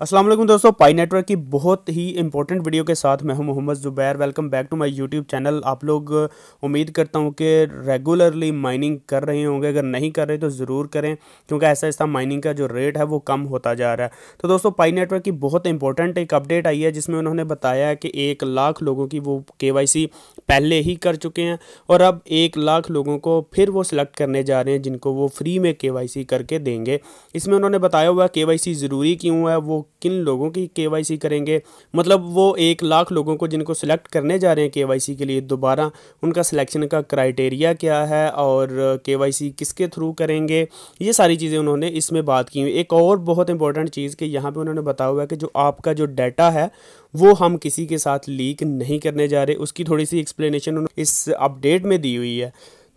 असलम दोस्तों पाई नेटवर्क की बहुत ही इंपॉर्टेंट वीडियो के साथ मैं हूं Mohammad Zubair welcome back to my YouTube channel आप लोग uh, उम्मीद करता हूं कि रेगुलरली माइनिंग कर रहे होंगे अगर नहीं कर रहे तो ज़रूर करें क्योंकि ऐसा ऐसा माइनिंग का जो रेट है वो कम होता जा रहा है तो दोस्तों पाई नेटवर्क की बहुत इंपॉर्टेंट एक अपडेट आई है जिसमें उन्होंने बताया कि एक लाख लोगों की वो के पहले ही कर चुके हैं और अब एक लाख लोगों को फिर वो सिलेक्ट करने जा रहे हैं जिनको वो फ्री में के करके देंगे इसमें उन्होंने बताया हुआ के ज़रूरी क्यों है वो किन लोगों की के करेंगे मतलब वो एक लाख लोगों को जिनको सिलेक्ट करने जा रहे हैं के के लिए दोबारा उनका सिलेक्शन का क्राइटेरिया क्या है और के किसके थ्रू करेंगे ये सारी चीज़ें उन्होंने इसमें बात की हुई एक और बहुत इंपॉर्टेंट चीज़ कि यहाँ पर उन्होंने बताया हुआ है कि जो आपका जो डाटा है वो हम किसी के साथ लीक नहीं करने जा रहे उसकी थोड़ी सी एक्सप्लेनेशन इस अपडेट में दी हुई है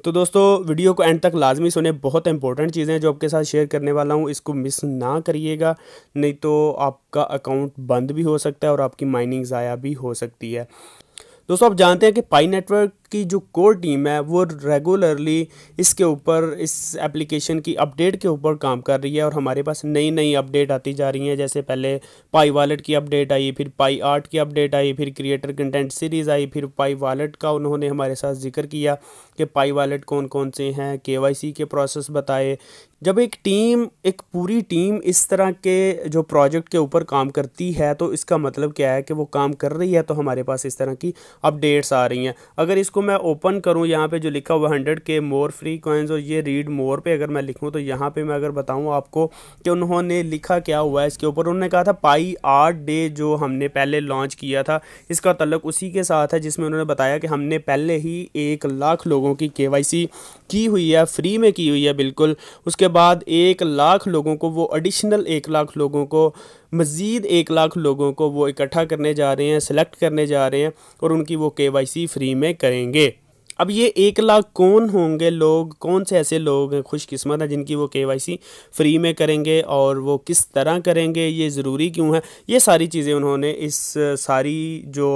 तो दोस्तों वीडियो को एंड तक लाजमी सुने बहुत इंपॉर्टेंट चीज़ें जो आपके साथ शेयर करने वाला हूँ इसको मिस ना करिएगा नहीं तो आपका अकाउंट बंद भी हो सकता है और आपकी माइनिंग ज़ाया भी हो सकती है दोस्तों आप जानते हैं कि पाई नेटवर्क की जो कोर टीम है वो रेगुलरली इसके ऊपर इस एप्लीकेशन की अपडेट के ऊपर काम कर रही है और हमारे पास नई नई अपडेट आती जा रही हैं जैसे पहले पाई वॉलेट की अपडेट आई फिर पाई आर्ट की अपडेट आई फिर क्रिएटर कंटेंट सीरीज़ आई फिर पाई वॉलेट का उन्होंने हमारे साथ जिक्र किया कि पाई वॉलेट कौन कौन से हैं के के प्रोसेस बताए जब एक टीम एक पूरी टीम इस तरह के जो प्रोजेक्ट के ऊपर काम करती है तो इसका मतलब क्या है कि वो काम कर रही है तो हमारे पास इस तरह की अपडेट्स आ रही हैं अगर इसको मैं ओपन करूं यहाँ पे जो लिखा हुआ हंड्रेड के मोर फ्री कॉइन्स और ये रीड मोर पे अगर मैं लिखूं तो यहाँ पे मैं अगर बताऊँ आपको कि उन्होंने लिखा क्या हुआ है इसके ऊपर उन्होंने कहा था पाई आर्ट डे जो हमने पहले लॉन्च किया था इसका तलक उसी के साथ है जिसमें उन्होंने बताया कि हमने पहले ही एक लाख लोगों की के की हुई है फ्री में की हुई है बिल्कुल उसके बाद एक लाख लोगों को वो एडिशनल एक लाख लोगों को मज़ीद एक लाख लोगों को वो इकट्ठा करने जा रहे हैं सेलेक्ट करने जा रहे हैं और उनकी वो के फ्री में करेंगे अब ये एक लाख कौन होंगे लोग कौन से ऐसे लोग हैं खुशकस्मत हैं जिनकी वो के फ्री में करेंगे और वो किस तरह करेंगे ये ज़रूरी क्यों है ये सारी चीज़ें उन्होंने इस सारी जो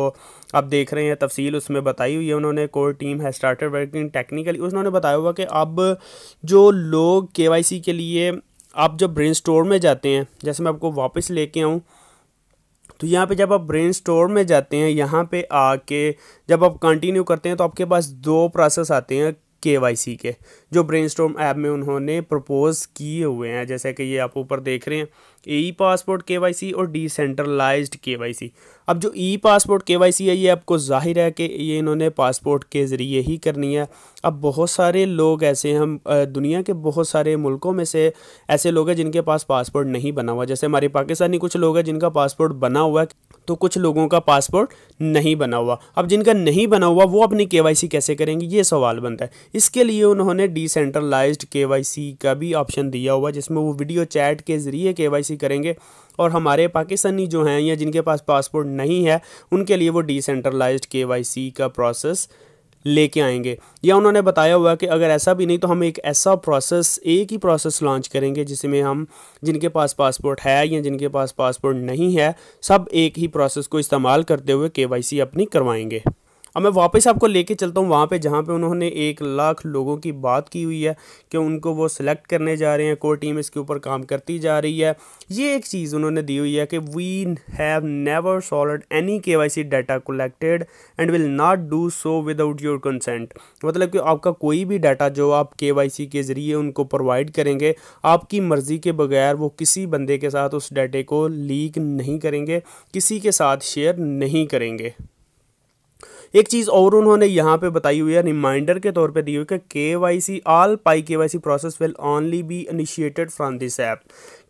आप देख रहे हैं तफसील उसमें बताई हुई है उन्होंने कोर टीम है स्टार्टेड वर्किंग टेक्निकली उन्होंने बताया हुआ कि अब जो लोग के के लिए आप जब ब्रेन स्टोर में जाते हैं जैसे मैं आपको वापस लेके आऊँ तो यहाँ पे जब आप ब्रेन स्टोर में जाते हैं यहाँ पे आके जब आप कंटिन्यू करते हैं तो आपके पास दो प्रोसेस आते हैं के के जो ब्रेन ऐप में उन्होंने प्रपोज़ किए हुए हैं जैसे कि ये आप ऊपर देख रहे हैं ई पासपोर्ट के और डिसेंट्रलाइज्ड के अब जो ई पासपोर्ट के है ये आपको जाहिर है कि ये इन्होंने पासपोर्ट के ज़रिए ही करनी है अब बहुत सारे लोग ऐसे हम दुनिया के बहुत सारे मुल्कों में से ऐसे लोग हैं जिनके पास पासपोर्ट नहीं बना हुआ जैसे हमारे पाकिस्तानी कुछ लोग हैं जिनका पासपोर्ट बना हुआ है तो कुछ लोगों का पासपोर्ट नहीं बना हुआ अब जिनका नहीं बना हुआ वो अपनी के कैसे करेंगे ये सवाल बनता है इसके लिए उन्होंने डिसेंट्रलाइज के का भी ऑप्शन दिया हुआ जिसमें वो वीडियो चैट के ज़रिए के करेंगे और हमारे पाकिस्तानी जो हैं या जिनके पास पासपोर्ट नहीं है उनके लिए वो डिसेंट्रलाइज के का प्रोसेस लेके आएंगे या उन्होंने बताया हुआ कि अगर ऐसा भी नहीं तो हम एक ऐसा प्रोसेस एक ही प्रोसेस लॉन्च करेंगे जिसमें हम जिनके पास पासपोर्ट है या जिनके पास पासपोर्ट नहीं है सब एक ही प्रोसेस को इस्तेमाल करते हुए के अपनी करवाएंगे अब मैं वापस आपको लेके चलता हूँ वहाँ पे जहाँ पे उन्होंने एक लाख लोगों की बात की हुई है कि उनको वो सिलेक्ट करने जा रहे हैं कोर टीम इसके ऊपर काम करती जा रही है ये एक चीज़ उन्होंने दी हुई है कि we have never solve any K Y C data collected and will not do so without your consent मतलब कि आपका कोई भी डाटा जो आप के वाई सी के ज़रिए उनको प्रोवाइड करेंगे आपकी मर्ज़ी के बगैर वो किसी बंदे के साथ उस डाटे को लीक नहीं करेंगे किसी के साथ शेयर नहीं करेंगे एक चीज़ और उन्होंने यहाँ पे बताई हुई है रिमाइंडर के तौर पे दी हुई कि के Y C all Pi K Y C process will only be initiated from this app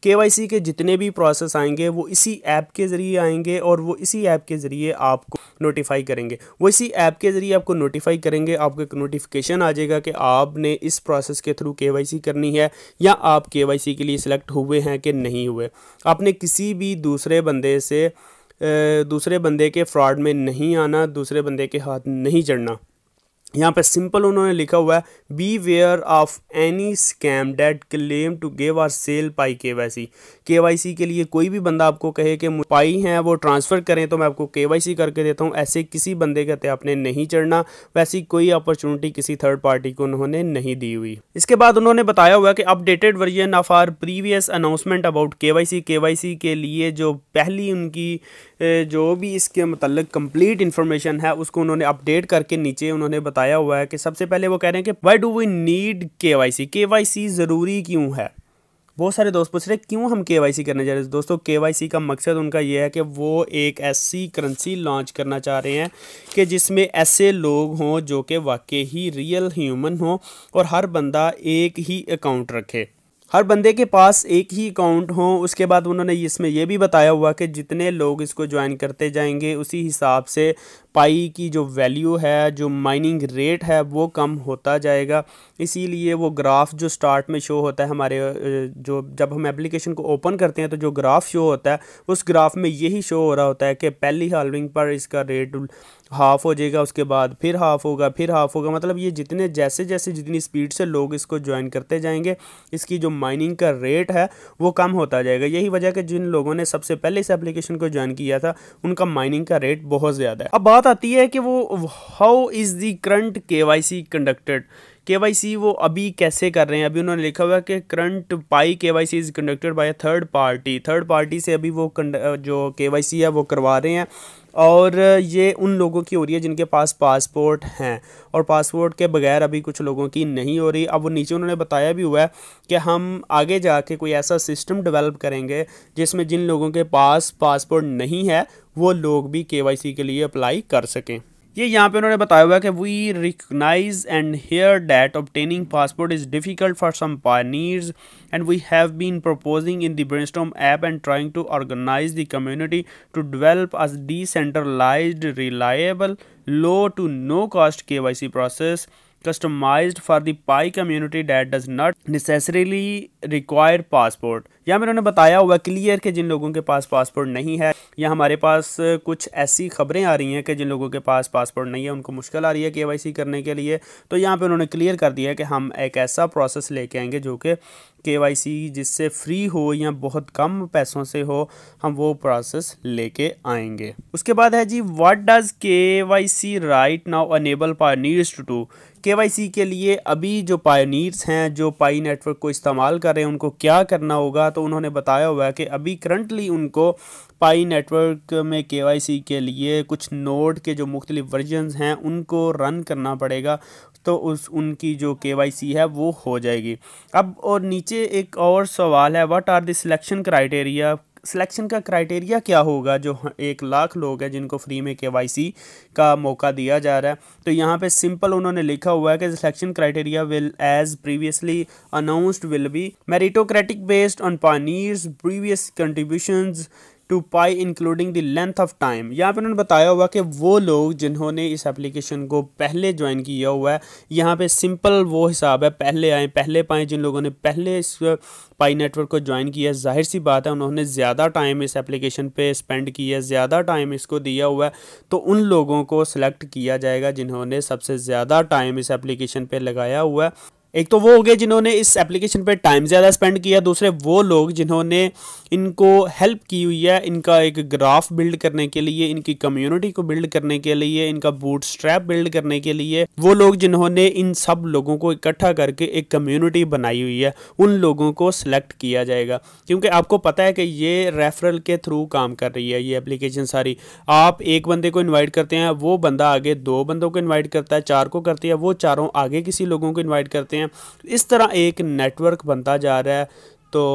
K Y C के जितने भी प्रोसेस आएंगे वो इसी ऐप के ज़रिए आएंगे और वो इसी ऐप के ज़रिए आपको नोटिफाई करेंगे वो इसी ऐप के ज़रिए आपको नोटिफाई करेंगे आपको एक नोटिफिकेशन आ जाएगा कि आपने इस प्रोसेस के थ्रू के वाई सी करनी है या आप के वाई सी के लिए सिलेक्ट हुए हैं कि नहीं हुए आपने किसी भी दूसरे बंदे से दूसरे बंदे के फ्रॉड में नहीं आना दूसरे बंदे के हाथ नहीं चढ़ना यहाँ पे सिंपल उन्होंने लिखा हुआ है beware of any scam that claim to give or sell Pi K Y C K Y C के लिए कोई भी बंदा आपको कहे कि पाई है वो ट्रांसफ़र करें तो मैं आपको के वाई सी करके देता हूँ ऐसे किसी बंदे के आपने नहीं चढ़ना वैसी कोई अपॉर्चुनिटी किसी थर्ड पार्टी को उन्होंने नहीं दी हुई इसके बाद उन्होंने बताया हुआ कि updated version of our previous announcement about K Y C K Y C के लिए जो पहली उनकी जो भी इसके मतलब कंप्लीट इन्फॉर्मेशन है उसको उन्होंने अपडेट करके नीचे उन्होंने बताया आया हुआ है कि सबसे पहले वो कह रहे हैं कि why do we need K Y C K Y सी ज़रूरी क्यों है बहुत सारे दोस्त पूछ रहे हैं क्यों हम के वाई सी करने जा रहे हैं दोस्तों के वाई सी का मकसद उनका यह है कि वो एक ऐसी करेंसी लॉन्च करना चाह रहे हैं कि जिसमें ऐसे लोग हों जो कि वाकई ही रियल ह्यूमन हों और हर बंदा एक ही अकाउंट रखे हर बंदे के पास एक ही अकाउंट हो उसके बाद उन्होंने इसमें यह भी बताया हुआ कि जितने लोग इसको ज्वाइन करते जाएंगे उसी हिसाब से पाई की जो वैल्यू है जो माइनिंग रेट है वो कम होता जाएगा इसीलिए वो ग्राफ जो स्टार्ट में शो होता है हमारे जो जब हम एप्लीकेशन को ओपन करते हैं तो जो ग्राफ शो होता है उस ग्राफ में यही शो हो रहा होता है कि पहली हालविंग पर इसका रेट हाफ़ हो जाएगा उसके बाद फिर हाफ़ होगा फिर हाफ़ होगा मतलब ये जितने जैसे जैसे जितनी स्पीड से लोग इसको ज्वाइन करते जाएंगे इसकी जो माइनिंग का रेट है वो कम होता जाएगा यही वजह कि जिन लोगों ने सबसे पहले इस एप्लीकेशन को ज्वाइन किया था उनका माइनिंग का रेट बहुत ज़्यादा है अब बात बात आती है कि वो how is the current K Y C conducted K Y C वो अभी कैसे कर रहे हैं अभी उन्होंने लिखा हुआ है कि current Pi K Y C is conducted by third party third party से अभी वो जो के वाई सी है वो करवा रहे हैं और ये उन लोगों की हो रही है जिनके पास पासपोर्ट हैं और पासपोर्ट के बगैर अभी कुछ लोगों की नहीं हो रही अब वो नीचे उन्होंने बताया भी हुआ है कि हम आगे जाके कोई ऐसा सिस्टम डेवलप करेंगे जिसमें जिन लोगों के पास पासपोर्ट नहीं है वो लोग भी के के लिए अप्लाई कर सकें ये यहाँ पे उन्होंने बताया हुआ है कि we recognise and hear that obtaining passport is difficult for some pioneers and we have been proposing in the brainstorm app and trying to organise the community to develop a decentralised reliable low to no cost K Y C process for for Pi Pi community does not not necessarily passport यहाँ या मैंने बताया हुआ clear कि जिन लोगों के पास passport नहीं है या हमारे पास कुछ ऐसी खबरें आ रही हैं कि जिन लोगों के पास पासपोर्ट नहीं है उनको मुश्किल आ रही है के करने के लिए तो यहाँ पर उन्होंने क्लियर कर दिया है कि हम एक ऐसा प्रोसेस लेके आएंगे जो कि के जिससे फ्री हो या बहुत कम पैसों से हो हम वो प्रोसेस लेके आएंगे उसके बाद है जी what does K Y C right now enable needs to do K के लिए अभी जो पायनीर्स हैं जो पाई नेटवर्क को इस्तेमाल कर रहे हैं उनको क्या करना होगा तो उन्होंने बताया हुआ है कि अभी करंटली उनको पाई नेटवर्क में के के लिए कुछ नोड के जो मुख्तलिफ वर्जनस हैं उनको रन करना पड़ेगा तो उस उनकी जो के वाई सी है वो हो जाएगी अब और नीचे एक और सवाल है what are the selection criteria selection का क्राइटेरिया क्या होगा जो एक लाख लोग हैं जिनको फ्री में के का मौका दिया जा रहा है तो यहाँ पे सिंपल उन्होंने लिखा हुआ है कि selection criteria will as previously announced will be meritocratic based on pioneers previous contributions to Pi including the length of time यहाँ पे उन्होंने बताया हुआ कि वो लोग जिन्होंने इस एप्लीकेशन को पहले ज्वाइन किया हुआ है यहाँ पे सिंपल वो हिसाब है पहले आए पहले पाए जिन लोगों ने पहले इस पाई नेटवर्क को ज्वाइन किया है जाहिर सी बात है उन्होंने ज़्यादा टाइम इस एप्लीकेशन पे स्पेंड किया है ज़्यादा टाइम इसको दिया हुआ है तो उन लोगों को सिलेक्ट किया जाएगा जिन्होंने सबसे ज़्यादा टाइम इस एप्लीकेशन पर लगाया हुआ है एक तो वो हो गए जिन्होंने इस एप्लीकेशन पर टाइम ज़्यादा स्पेंड किया दूसरे वो लोग जिन्होंने इनको हेल्प की हुई है इनका एक ग्राफ बिल्ड करने के लिए इनकी कम्युनिटी को बिल्ड करने के लिए इनका बूट स्ट्रैप बिल्ड करने के लिए वो लोग जिन्होंने इन सब लोगों को इकट्ठा करके एक कम्युनिटी बनाई हुई है उन लोगों को सिलेक्ट किया जाएगा क्योंकि आपको पता है कि ये रेफरल के थ्रू काम कर रही है ये एप्लीकेशन सारी आप एक बंदे को इन्वाइट करते हैं वो बंदा आगे दो बंदों को इन्वाइट करता है चार को करती है वो चारों आगे किसी लोगों को इन्वाइट करते हैं हैं तो इस तरह एक नेटवर्क बनता जा रहा है तो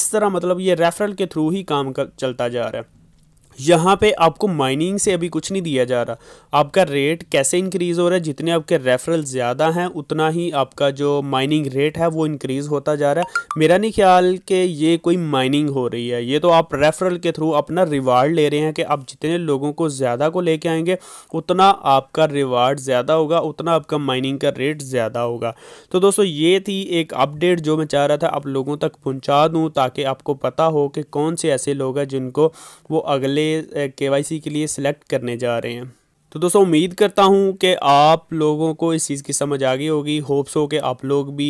इस तरह मतलब ये रेफरल के थ्रू ही काम कर, चलता जा रहा है यहाँ पे आपको माइनिंग से अभी कुछ नहीं दिया जा रहा आपका रेट कैसे इंक्रीज़ हो रहा है जितने आपके रेफरल ज़्यादा हैं उतना ही आपका जो माइनिंग रेट है वो इंक्रीज़ होता जा रहा है मेरा नहीं ख्याल कि ये कोई माइनिंग हो रही है ये तो आप रेफरल के थ्रू अपना रिवार्ड ले रहे हैं कि आप जितने लोगों को ज़्यादा को ले आएंगे उतना आपका रिवार्ड ज़्यादा होगा उतना आपका माइनिंग का रेट ज़्यादा होगा तो दोस्तों ये थी एक अपडेट जो मैं चाह रहा था आप लोगों तक पहुँचा दूँ ताकि आपको पता हो कि कौन से ऐसे लोग हैं जिनको वो अगले वाले के के लिए सिलेक्ट करने जा रहे हैं तो दोस्तों उम्मीद करता हूँ कि आप लोगों को इस चीज़ की समझ आ गई होगी होप्स हो कि आप लोग भी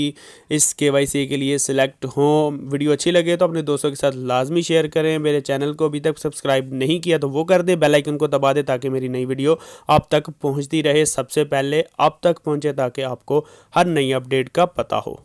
इस के वाई सी के लिए सिलेक्ट हों वीडियो अच्छी लगे तो अपने दोस्तों के साथ लाजमी शेयर करें मेरे चैनल को अभी तक सब्सक्राइब नहीं किया तो वो कर दें बेल आइकन को दबा दें ताकि मेरी नई वीडियो आप तक पहुँचती रहे सबसे पहले आप तक पहुँचे ताकि आपको हर नई अपडेट का पता हो